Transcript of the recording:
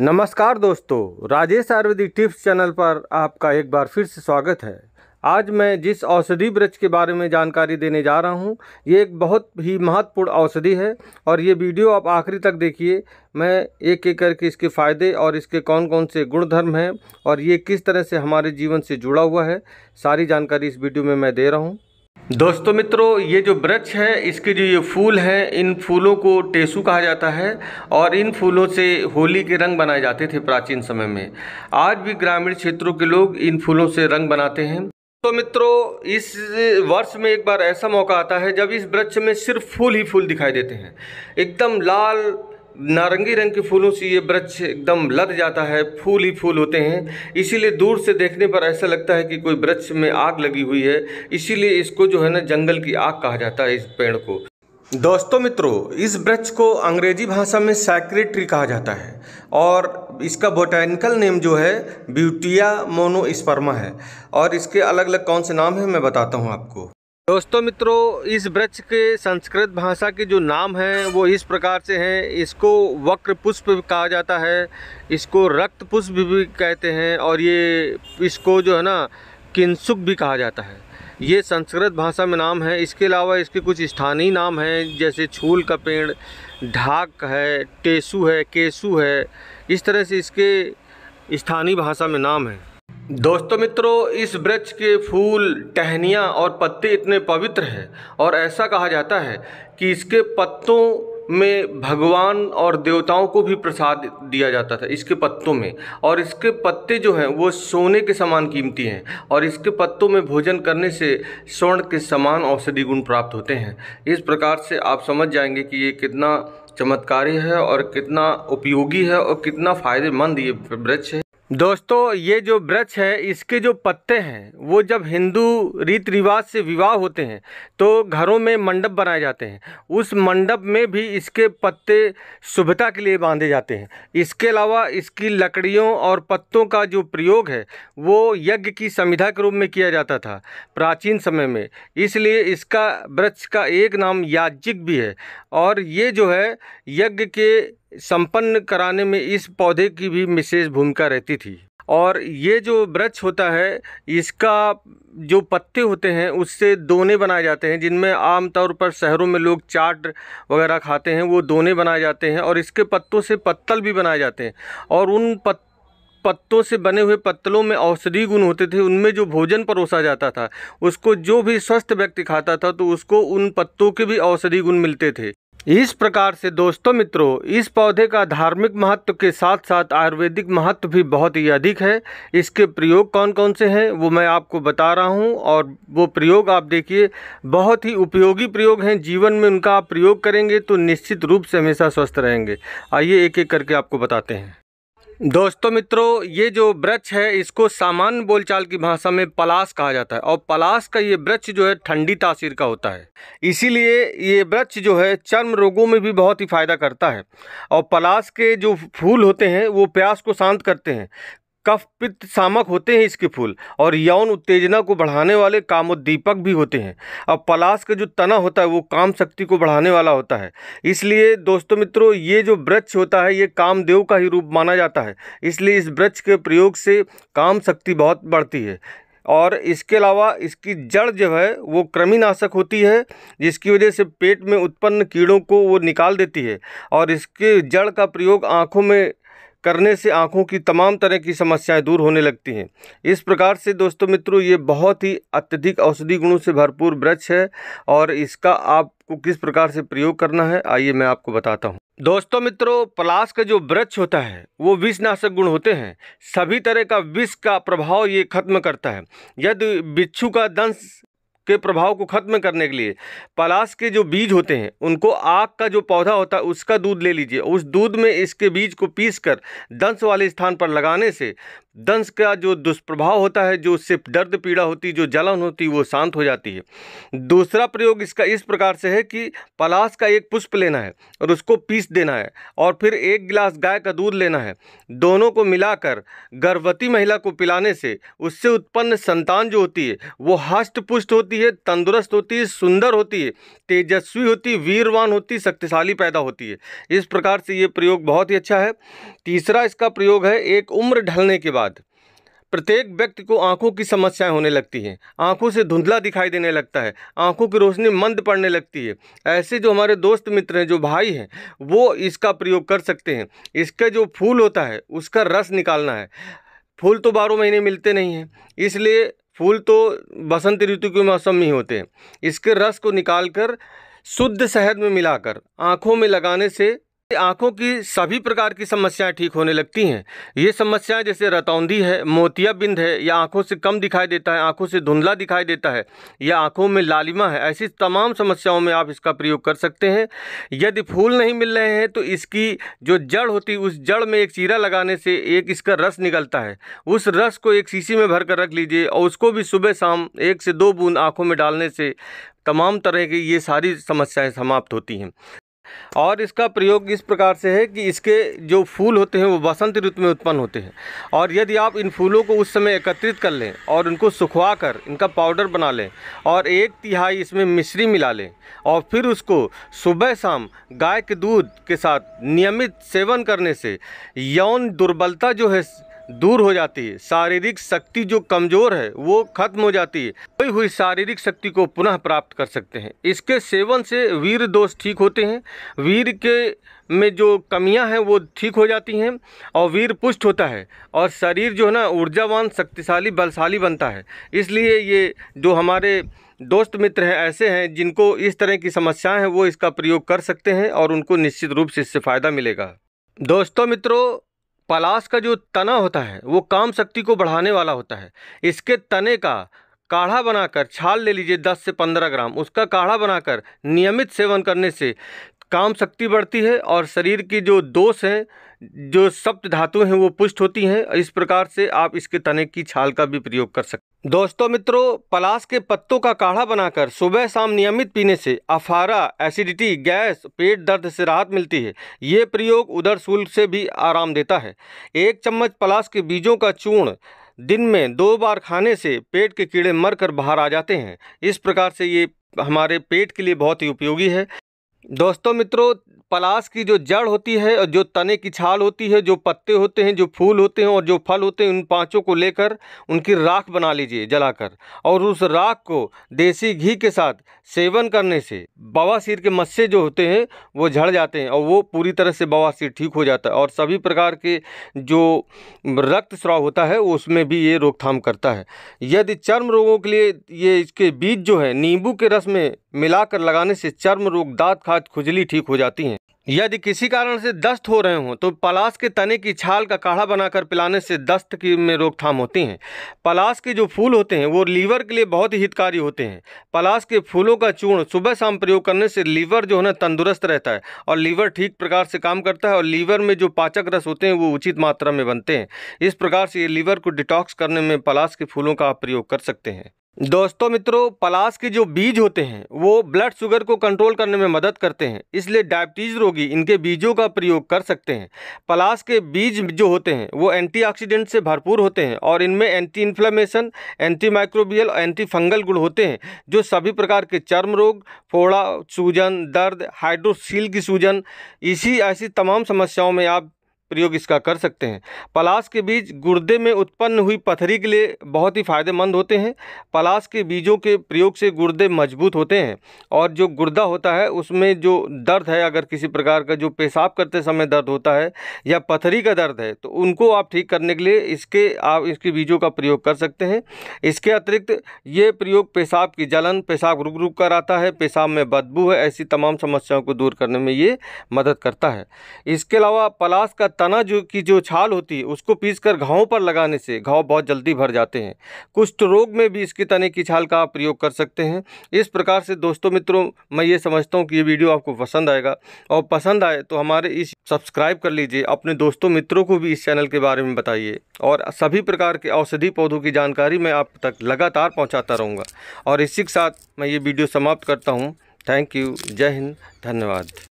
नमस्कार दोस्तों Rajesh Ayurvedic tips channel पर आपका एक बार फिर से स्वागत है आज मैं जिस औषधि वृक्ष के बारे में जानकारी देने जा रहा हूं, ये एक बहुत ही महत्वपूर्ण औषधि है और ये वीडियो आप आखिरी तक देखिए मैं एक एक करके इसके फ़ायदे और इसके कौन कौन से गुणधर्म हैं और ये किस तरह से हमारे जीवन से जुड़ा हुआ है सारी जानकारी इस वीडियो में मैं दे रहा हूँ दोस्तों मित्रों ये जो वृक्ष है इसके जो ये फूल हैं इन फूलों को टेसू कहा जाता है और इन फूलों से होली के रंग बनाए जाते थे प्राचीन समय में आज भी ग्रामीण क्षेत्रों के लोग इन फूलों से रंग बनाते हैं तो मित्रों इस वर्ष में एक बार ऐसा मौका आता है जब इस वृक्ष में सिर्फ फूल ही फूल दिखाई देते हैं एकदम लाल नारंगी रंग के फूलों से ये वृक्ष एकदम लद जाता है फूल ही फूल होते हैं इसीलिए दूर से देखने पर ऐसा लगता है कि कोई वृक्ष में आग लगी हुई है इसीलिए इसको जो है ना जंगल की आग कहा जाता है इस पेड़ को दोस्तों मित्रों इस वृक्ष को अंग्रेजी भाषा में सैक्रेटरी कहा जाता है और इसका बोटैनिकल नेम जो है ब्यूटिया मोनोस्पर्मा है और इसके अलग अलग कौन से नाम हैं मैं बताता हूँ आपको दोस्तों मित्रों इस वृक्ष के संस्कृत भाषा के जो नाम हैं वो इस प्रकार से हैं इसको वक्र पुष्प कहा जाता है इसको रक्त पुष्प भी कहते हैं और ये इसको जो है ना किंसुक भी कहा जाता है ये संस्कृत भाषा में नाम है इसके अलावा इसके कुछ स्थानीय नाम हैं जैसे छूल का पेड़ ढाक है टेसु है केसु है इस तरह से इसके स्थानीय भाषा में नाम है दोस्तों मित्रों इस वृक्ष के फूल टहनियाँ और पत्ते इतने पवित्र हैं और ऐसा कहा जाता है कि इसके पत्तों में भगवान और देवताओं को भी प्रसाद दिया जाता था इसके पत्तों में और इसके पत्ते जो हैं वो सोने के समान कीमती हैं और इसके पत्तों में भोजन करने से स्वर्ण के समान औषधि गुण प्राप्त होते हैं इस प्रकार से आप समझ जाएंगे कि ये कितना चमत्कारी है और कितना उपयोगी है और कितना फ़ायदेमंद ये वृक्ष है दोस्तों ये जो वृक्ष है इसके जो पत्ते हैं वो जब हिंदू रीति रिवाज से विवाह होते हैं तो घरों में मंडप बनाए जाते हैं उस मंडप में भी इसके पत्ते शुभता के लिए बांधे जाते हैं इसके अलावा इसकी लकड़ियों और पत्तों का जो प्रयोग है वो यज्ञ की संविधा के रूप में किया जाता था प्राचीन समय में इसलिए इसका वृक्ष का एक नाम याज्ञिक भी है और ये जो है यज्ञ के संपन्न कराने में इस पौधे की भी विशेष भूमिका रहती थी और ये जो वृक्ष होता है इसका जो पत्ते होते हैं उससे दोने बनाए जाते हैं जिनमें आमतौर पर शहरों में लोग चाट वगैरह खाते हैं वो दोने बनाए जाते हैं और इसके पत्तों से पत्तल भी बनाए जाते हैं और उन पत् पत्तों से बने हुए पत्तलों में औषधि गुण होते थे उनमें जो भोजन परोसा जाता था उसको जो भी स्वस्थ व्यक्ति खाता था तो उसको उन पत्तों के भी औषधि गुण मिलते थे इस प्रकार से दोस्तों मित्रों इस पौधे का धार्मिक महत्व के साथ साथ आयुर्वेदिक महत्व भी बहुत ही अधिक है इसके प्रयोग कौन कौन से हैं वो मैं आपको बता रहा हूं और वो प्रयोग आप देखिए बहुत ही उपयोगी प्रयोग हैं जीवन में उनका आप प्रयोग करेंगे तो निश्चित रूप से हमेशा स्वस्थ रहेंगे आइए एक एक करके आपको बताते हैं दोस्तों मित्रों ये जो वृक्ष है इसको सामान्य बोलचाल की भाषा में पलास कहा जाता है और पलाश का ये वृक्ष जो है ठंडी तासीर का होता है इसीलिए ये वृक्ष जो है चर्म रोगों में भी बहुत ही फायदा करता है और पलाश के जो फूल होते हैं वो प्यास को शांत करते हैं कफ पित्त सामक होते हैं इसके फूल और यौन उत्तेजना को बढ़ाने वाले कामोद्दीपक भी होते हैं अब पलाश का जो तना होता है वो काम शक्ति को बढ़ाने वाला होता है इसलिए दोस्तों मित्रों ये जो वृक्ष होता है ये कामदेव का ही रूप माना जाता है इसलिए इस वृक्ष के प्रयोग से काम शक्ति बहुत बढ़ती है और इसके अलावा इसकी जड़ जो है वो कृमिनाशक होती है जिसकी वजह से पेट में उत्पन्न कीड़ों को वो निकाल देती है और इसके जड़ का प्रयोग आँखों में करने से आँखों की तमाम तरह की समस्याएं दूर होने लगती हैं इस प्रकार से दोस्तों मित्रों ये बहुत ही अत्यधिक औषधि गुणों से भरपूर वृक्ष है और इसका आपको किस प्रकार से प्रयोग करना है आइए मैं आपको बताता हूँ दोस्तों मित्रों पलाश का जो वृक्ष होता है वो विषनाशक गुण होते हैं सभी तरह का विष का प्रभाव ये खत्म करता है यदि बिच्छू का दंश के प्रभाव को ख़त्म करने के लिए पलाश के जो बीज होते हैं उनको आग का जो पौधा होता है उसका दूध ले लीजिए उस दूध में इसके बीज को पीसकर कर दंश वाले स्थान पर लगाने से दंश का जो दुष्प्रभाव होता है जो उससे दर्द पीड़ा होती जो जलन होती वो शांत हो जाती है दूसरा प्रयोग इसका इस प्रकार से है कि पलाश का एक पुष्प लेना है और उसको पीस देना है और फिर एक गिलास गाय का दूध लेना है दोनों को मिलाकर गर्भवती महिला को पिलाने से उससे उत्पन्न संतान जो होती है वो हष्ट पुष्ट होती है तंदुरुस्त होती है सुंदर होती है तेजस्वी होती है वीरवान होती शक्तिशाली पैदा होती है इस प्रकार से ये प्रयोग बहुत ही अच्छा है तीसरा इसका प्रयोग है एक उम्र ढलने के बाद प्रत्येक व्यक्ति को आंखों की समस्याएं होने लगती हैं आंखों से धुंधला दिखाई देने लगता है आंखों की रोशनी मंद पड़ने लगती है ऐसे जो हमारे दोस्त मित्र हैं जो भाई हैं वो इसका प्रयोग कर सकते हैं इसका जो फूल होता है उसका रस निकालना है फूल तो बारह महीने मिलते नहीं हैं इसलिए फूल तो बसंत ऋतु के मौसम में ही होते हैं इसके रस को निकाल कर शुद्ध शहद में मिलाकर आँखों में लगाने से आँखों की सभी प्रकार की समस्याएं ठीक होने लगती हैं ये समस्याएं जैसे रतौंधी है मोतियाबिंद है या आँखों से कम दिखाई देता है आँखों से धुंधला दिखाई देता है या आँखों में लालिमा है ऐसी तमाम समस्याओं में आप इसका प्रयोग कर सकते हैं यदि फूल नहीं मिल रहे हैं तो इसकी जो जड़ होती है उस जड़ में एक चीरा लगाने से एक इसका रस निकलता है उस रस को एक शीशी में भर कर रख लीजिए और उसको भी सुबह शाम एक से दो बूंद आँखों में डालने से तमाम तरह की ये सारी समस्याएँ समाप्त होती हैं और इसका प्रयोग इस प्रकार से है कि इसके जो फूल होते हैं वो बसंत ऋतु में उत्पन्न होते हैं और यदि आप इन फूलों को उस समय एकत्रित कर लें और उनको सुखवा कर इनका पाउडर बना लें और एक तिहाई इसमें मिश्री मिला लें और फिर उसको सुबह शाम गाय के दूध के साथ नियमित सेवन करने से यौन दुर्बलता जो है दूर हो जाती है शारीरिक शक्ति जो कमज़ोर है वो खत्म हो जाती है कोई हुई शारीरिक शक्ति को पुनः प्राप्त कर सकते हैं इसके सेवन से वीर दोष ठीक होते हैं वीर के में जो कमियां हैं वो ठीक हो जाती हैं और वीर पुष्ट होता है और शरीर जो है ना ऊर्जावान शक्तिशाली बलशाली बनता है इसलिए ये जो हमारे दोस्त मित्र हैं ऐसे हैं जिनको इस तरह की समस्याएं हैं वो इसका प्रयोग कर सकते हैं और उनको निश्चित रूप से इससे फ़ायदा मिलेगा दोस्तों मित्रों पलाश का जो तना होता है वो काम शक्ति को बढ़ाने वाला होता है इसके तने का काढ़ा बनाकर छाल ले लीजिए 10 से 15 ग्राम उसका काढ़ा बनाकर नियमित सेवन करने से काम शक्ति बढ़ती है और शरीर की जो दोष हैं जो सप्त धातु हैं वो पुष्ट होती हैं इस प्रकार से आप इसके तने की छाल का भी प्रयोग कर सकते दोस्तों मित्रों पलाश के पत्तों का काढ़ा बनाकर सुबह शाम नियमित पीने से अफारा एसिडिटी गैस पेट दर्द से राहत मिलती है ये प्रयोग उधर सूल से भी आराम देता है एक चम्मच पलाश के बीजों का चूर्ण दिन में दो बार खाने से पेट के कीड़े मर बाहर आ जाते हैं इस प्रकार से ये हमारे पेट के लिए बहुत ही उपयोगी है दोस्तों मित्रों पलाश की जो जड़ होती है और जो तने की छाल होती है जो पत्ते होते हैं जो फूल होते हैं और जो फल होते हैं उन पांचों को लेकर उनकी राख बना लीजिए जलाकर और उस राख को देसी घी के साथ सेवन करने से बवासीर के मस्से जो होते हैं वो झड़ जाते हैं और वो पूरी तरह से बवासीर ठीक हो जाता है और सभी प्रकार के जो रक्त स्राव होता है उसमें भी ये रोकथाम करता है यदि चर्म रोगों के लिए ये इसके बीज जो है नींबू के रस में मिलाकर लगाने से चर्म रोग दाँत खाद खुजली ठीक हो जाती हैं यदि किसी कारण से दस्त हो रहे हों तो पलाश के तने की छाल का काढ़ा बनाकर पिलाने से दस्त की में रोकथाम होती हैं पलाश के जो फूल होते हैं वो लीवर के लिए बहुत ही हितकारी होते हैं पलाश के फूलों का चूर्ण सुबह शाम प्रयोग करने से लीवर जो है ना तंदुरुस्त रहता है और लीवर ठीक प्रकार से काम करता है और लीवर में जो पाचक रस होते हैं वो उचित मात्रा में बनते हैं इस प्रकार से ये लीवर को डिटॉक्स करने में पलाश के फूलों का आप प्रयोग कर सकते हैं दोस्तों मित्रों पलाश के जो बीज होते हैं वो ब्लड शुगर को कंट्रोल करने में मदद करते हैं इसलिए डायबिटीज़ रोगी इनके बीजों का प्रयोग कर सकते हैं पलाश के बीज जो होते हैं वो एंटीऑक्सीडेंट से भरपूर होते हैं और इनमें एंटी इन्फ्लेमेशन एंटी माइक्रोबियल और एंटी फंगल गुण होते हैं जो सभी प्रकार के चर्म रोग फोड़ा सूजन दर्द हाइड्रोसील की सूजन इसी ऐसी तमाम समस्याओं में आप प्रयोग इसका कर सकते हैं पलाश के बीज गुर्दे में उत्पन्न हुई पथरी के लिए बहुत ही फ़ायदेमंद होते हैं पलाश के बीजों के प्रयोग से गुर्दे मजबूत होते हैं और जो गुर्दा होता है उसमें जो दर्द है अगर किसी प्रकार का जो पेशाब करते समय दर्द होता है या पथरी का दर्द है तो उनको आप ठीक करने के लिए इसके आप इसके बीजों का प्रयोग कर सकते हैं इसके अतिरिक्त ये प्रयोग पेशाब की जलन पेशाब रुक रुक कर आता है पेशाब में बदबू है ऐसी तमाम समस्याओं को दूर करने में ये मदद करता है इसके अलावा पलाश का तना जो की जो छाल होती है उसको पीस कर घावों पर लगाने से घाव बहुत जल्दी भर जाते हैं कुष्ठ रोग में भी इसके तने की छाल का आप प्रयोग कर सकते हैं इस प्रकार से दोस्तों मित्रों मैं ये समझता हूँ कि ये वीडियो आपको पसंद आएगा और पसंद आए तो हमारे इस सब्सक्राइब कर लीजिए अपने दोस्तों मित्रों को भी इस चैनल के बारे में बताइए और सभी प्रकार के औषधि पौधों की जानकारी मैं आप तक लगातार पहुँचाता रहूँगा और इसी के साथ मैं ये वीडियो समाप्त करता हूँ थैंक यू जय हिंद धन्यवाद